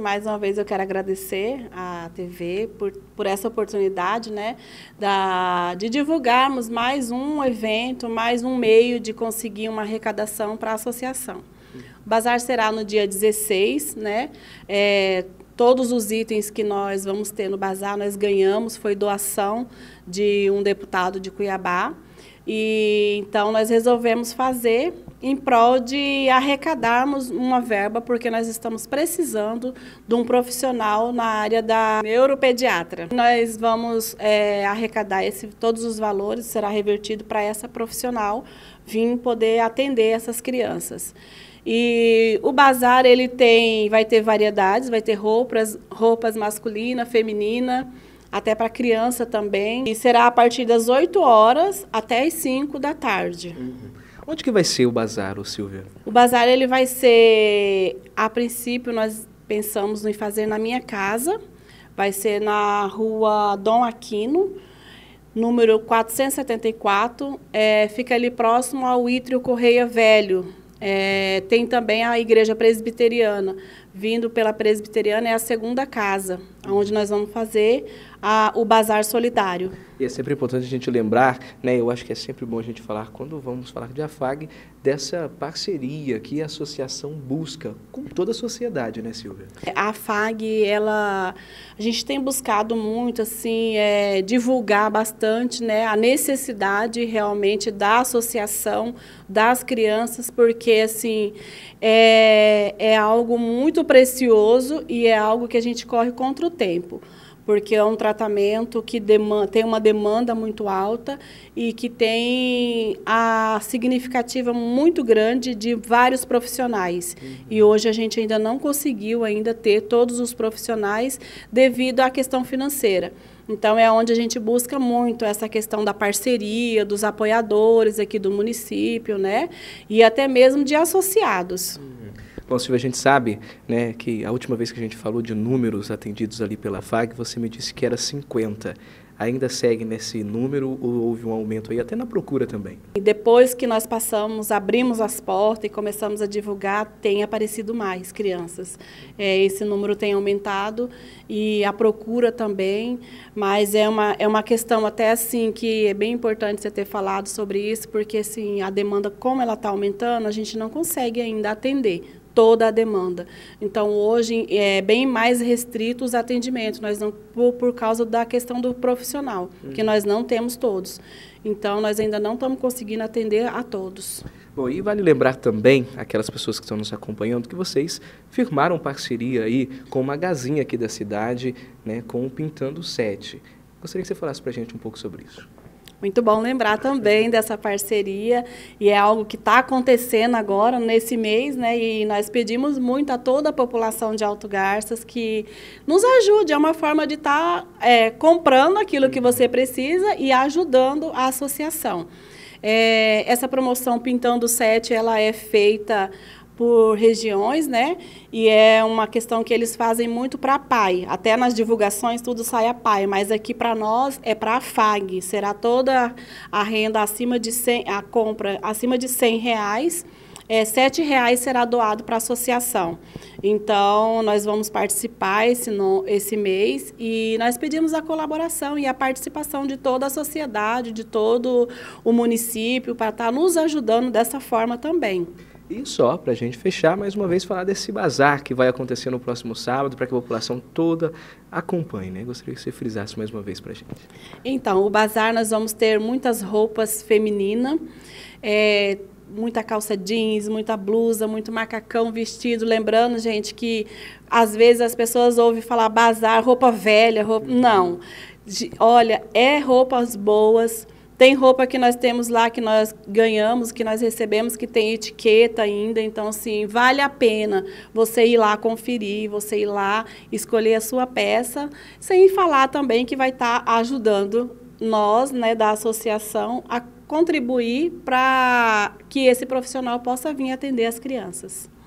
Mais uma vez eu quero agradecer à TV por, por essa oportunidade né, da, de divulgarmos mais um evento, mais um meio de conseguir uma arrecadação para a associação. O uhum. bazar será no dia 16, né? É, todos os itens que nós vamos ter no bazar nós ganhamos, foi doação de um deputado de Cuiabá. E então nós resolvemos fazer em prol de arrecadarmos uma verba, porque nós estamos precisando de um profissional na área da neuropediatra. Nós vamos é, arrecadar esse, todos os valores, será revertido para essa profissional vir poder atender essas crianças. E o bazar ele tem, vai ter variedades, vai ter roupas, roupas masculina, feminina, até para criança também. E será a partir das 8 horas até as 5 da tarde. Uhum. Onde que vai ser o bazar, o Silvia? O bazar ele vai ser, a princípio nós pensamos em fazer na minha casa, vai ser na rua Dom Aquino, número 474, é, fica ali próximo ao Ítrio Correia Velho. É, tem também a Igreja Presbiteriana vindo pela Presbiteriana é a segunda casa, onde nós vamos fazer a, o Bazar Solidário. E é sempre importante a gente lembrar, né, eu acho que é sempre bom a gente falar, quando vamos falar de AFAG, dessa parceria que a associação busca com toda a sociedade, né, Silvia? A AFAG, ela, a gente tem buscado muito, assim, é, divulgar bastante, né, a necessidade realmente da associação, das crianças, porque, assim, é, é algo muito muito precioso e é algo que a gente corre contra o tempo porque é um tratamento que demanda, tem uma demanda muito alta e que tem a significativa muito grande de vários profissionais. Uhum. E hoje a gente ainda não conseguiu ainda ter todos os profissionais devido à questão financeira. Então é onde a gente busca muito essa questão da parceria, dos apoiadores aqui do município, né? E até mesmo de associados. Uhum. Bom, Silvia, a gente sabe né, que a última vez que a gente falou de números atendidos ali pela FAG, você me disse que era 50. Ainda segue nesse número ou houve um aumento aí, até na procura também? E depois que nós passamos, abrimos as portas e começamos a divulgar, tem aparecido mais crianças. É, esse número tem aumentado e a procura também, mas é uma, é uma questão até assim que é bem importante você ter falado sobre isso, porque assim, a demanda, como ela está aumentando, a gente não consegue ainda atender toda a demanda. Então, hoje é bem mais restrito os atendimentos, nós não, por, por causa da questão do profissional, que uhum. nós não temos todos. Então, nós ainda não estamos conseguindo atender a todos. Bom, e vale lembrar também aquelas pessoas que estão nos acompanhando que vocês firmaram parceria aí com uma gazinha aqui da cidade, né, com o Pintando sete. Gostaria que você falasse para a gente um pouco sobre isso. Muito bom lembrar também dessa parceria e é algo que está acontecendo agora nesse mês, né? E nós pedimos muito a toda a população de Alto Garças que nos ajude, é uma forma de estar tá, é, comprando aquilo que você precisa e ajudando a associação. É, essa promoção Pintando Sete, ela é feita por regiões, né? E é uma questão que eles fazem muito para a PAI. Até nas divulgações tudo sai a PAI, mas aqui para nós é para a FAG. Será toda a renda acima de 100, a compra acima de 100 reais é, sete reais será doado para a associação. Então, nós vamos participar esse, no, esse mês e nós pedimos a colaboração e a participação de toda a sociedade, de todo o município, para estar tá nos ajudando dessa forma também. E só, para a gente fechar, mais uma vez falar desse bazar que vai acontecer no próximo sábado, para que a população toda acompanhe, né? Gostaria que você frisasse mais uma vez para a gente. Então, o bazar nós vamos ter muitas roupas femininas, é, muita calça jeans, muita blusa, muito macacão, vestido. Lembrando, gente, que às vezes as pessoas ouvem falar bazar, roupa velha, roupa. Não. olha, é roupas boas tem roupa que nós temos lá, que nós ganhamos, que nós recebemos, que tem etiqueta ainda. Então, assim, vale a pena você ir lá conferir, você ir lá escolher a sua peça, sem falar também que vai estar tá ajudando nós, né, da associação, a contribuir para que esse profissional possa vir atender as crianças.